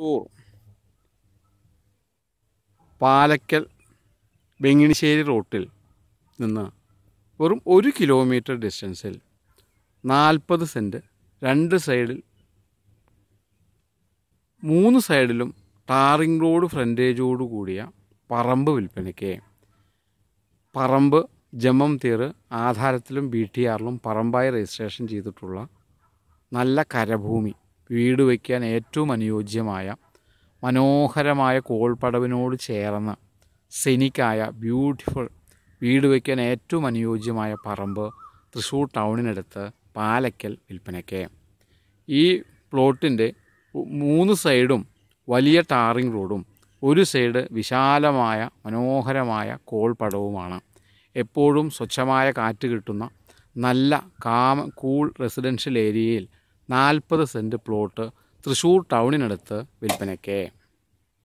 തൃശ്ശൂർ പാലക്കൽ വെങ്ങിണിശ്ശേരി റോട്ടിൽ നിന്ന് വെറും ഒരു കിലോമീറ്റർ ഡിസ്റ്റൻസിൽ നാൽപ്പത് സെൻറ്റ് രണ്ട് സൈഡിൽ മൂന്ന് സൈഡിലും ടാറിംഗ് റോഡ് ഫ്രണ്ടേജോടു കൂടിയ പറമ്പ് വിൽപ്പനയ്ക്ക് പറമ്പ് ജമം തീർ ആധാരത്തിലും ബി ടി ആറിലും പറമ്പായി രജിസ്ട്രേഷൻ ചെയ്തിട്ടുള്ള നല്ല കരഭൂമി വീട് വയ്ക്കാൻ ഏറ്റവും അനുയോജ്യമായ മനോഹരമായ കോൾപ്പടവിനോട് ചേർന്ന് സെനിക്കായ ബ്യൂട്ടിഫുൾ വീട് വയ്ക്കാൻ ഏറ്റവും അനുയോജ്യമായ പറമ്പ് തൃശ്ശൂർ ടൗണിനടുത്ത് പാലക്കൽ വിൽപ്പനയ്ക്ക് ഈ പ്ലോട്ടിൻ്റെ മൂന്ന് സൈഡും വലിയ ടാറിംഗ് റോഡും ഒരു സൈഡ് വിശാലമായ മനോഹരമായ കോൾപ്പടവുമാണ് എപ്പോഴും സ്വച്ഛമായ കാറ്റ് കിട്ടുന്ന നല്ല കാമ കൂൾ റെസിഡൻഷ്യൽ ഏരിയയിൽ നാൽപ്പത് സെൻറ്റ് പ്ലോട്ട് തൃശ്ശൂർ ടൗണിനടുത്ത് വിൽപ്പനയ്ക്ക്